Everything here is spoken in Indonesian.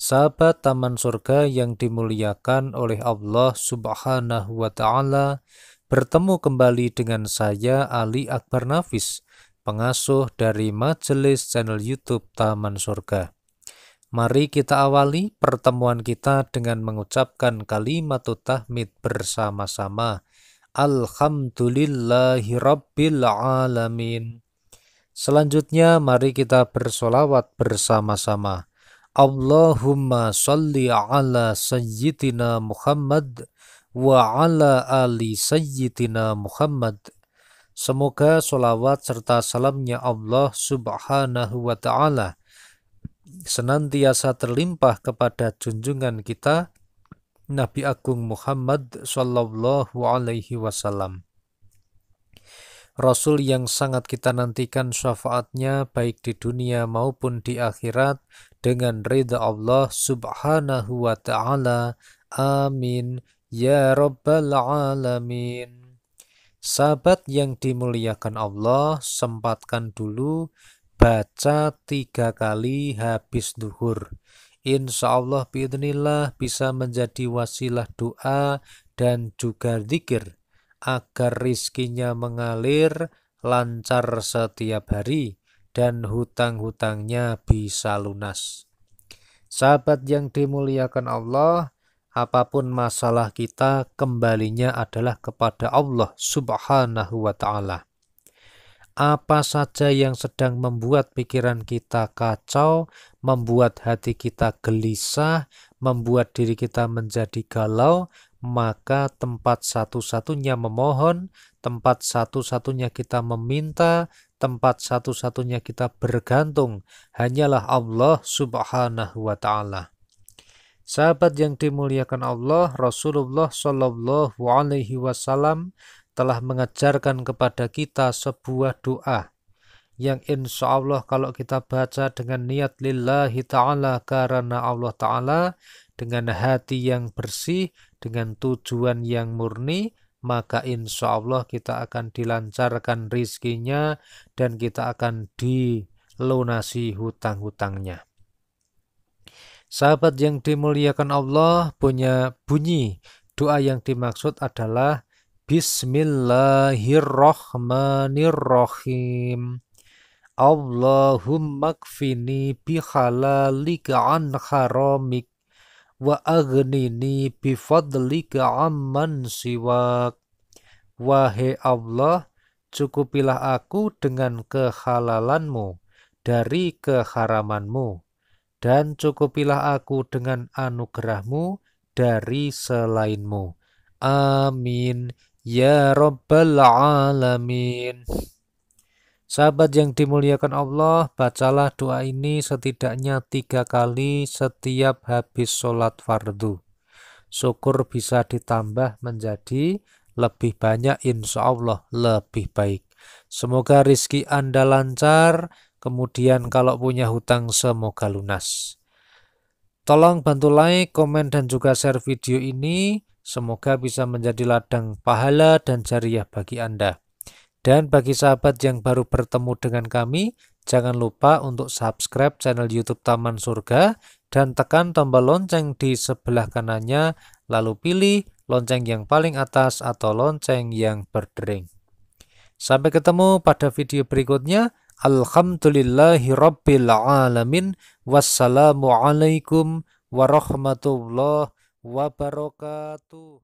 Sahabat Taman Surga yang dimuliakan oleh Allah Subhanahu wa Ta'ala, bertemu kembali dengan saya, Ali Akbar Nafis, pengasuh dari majelis channel YouTube Taman Surga. Mari kita awali pertemuan kita dengan mengucapkan kalimat tahmid bersama-sama. Alhamdulillahirrabbilalamin. Selanjutnya mari kita bersolawat bersama-sama. Allahumma salli ala sayyidina Muhammad wa ala ali sayyidina Muhammad. Semoga sholawat serta salamnya Allah subhanahu wa ta'ala senantiasa terlimpah kepada junjungan kita Nabi Agung Muhammad Sallallahu Alaihi Wasallam. Rasul yang sangat kita nantikan syafaatnya baik di dunia maupun di akhirat dengan ridha Allah subhanahu wa ta'ala. Amin. Ya Rabbal Alamin. Sahabat yang dimuliakan Allah, sempatkan dulu baca tiga kali habis duhur. Insya Allah biidnillah bisa menjadi wasilah doa dan juga zikir agar rizkinya mengalir lancar setiap hari dan hutang-hutangnya bisa lunas. Sahabat yang dimuliakan Allah, apapun masalah kita kembalinya adalah kepada Allah Subhanahu wa taala. Apa saja yang sedang membuat pikiran kita kacau, membuat hati kita gelisah, membuat diri kita menjadi galau, maka tempat satu-satunya memohon, tempat satu-satunya kita meminta, tempat satu-satunya kita bergantung hanyalah Allah Subhanahu wa taala. Sahabat yang dimuliakan Allah, Rasulullah Shallallahu alaihi wasallam telah mengajarkan kepada kita sebuah doa yang insya Allah kalau kita baca dengan niat lillahi ta'ala karena Allah ta'ala dengan hati yang bersih, dengan tujuan yang murni, maka insya Allah kita akan dilancarkan rizkinya dan kita akan dilunasi hutang-hutangnya. Sahabat yang dimuliakan Allah punya bunyi doa yang dimaksud adalah Bismillahirrahmanirrahim. Allahumma kfini bihalalika an haramik wa aghnini fadlika amman siwak. Wahai Allah, cukupilah aku dengan kehalalanmu dari keharamanmu, dan cukupilah aku dengan anugerahmu dari selainmu. Amin. Ya Rabbal Alamin. Sahabat yang dimuliakan Allah, bacalah doa ini setidaknya tiga kali setiap habis sholat fardu. Syukur bisa ditambah menjadi lebih banyak insya Allah lebih baik. Semoga rizki Anda lancar, kemudian kalau punya hutang semoga lunas. Tolong bantu like, komen, dan juga share video ini. Semoga bisa menjadi ladang pahala dan jariah bagi Anda. Dan bagi sahabat yang baru bertemu dengan kami, jangan lupa untuk subscribe channel YouTube Taman Surga dan tekan tombol lonceng di sebelah kanannya, lalu pilih lonceng yang paling atas atau lonceng yang berdering. Sampai ketemu pada video berikutnya. Alhamdulillahirrabbilalamin. Wassalamualaikum warahmatullahi wabarakatuh.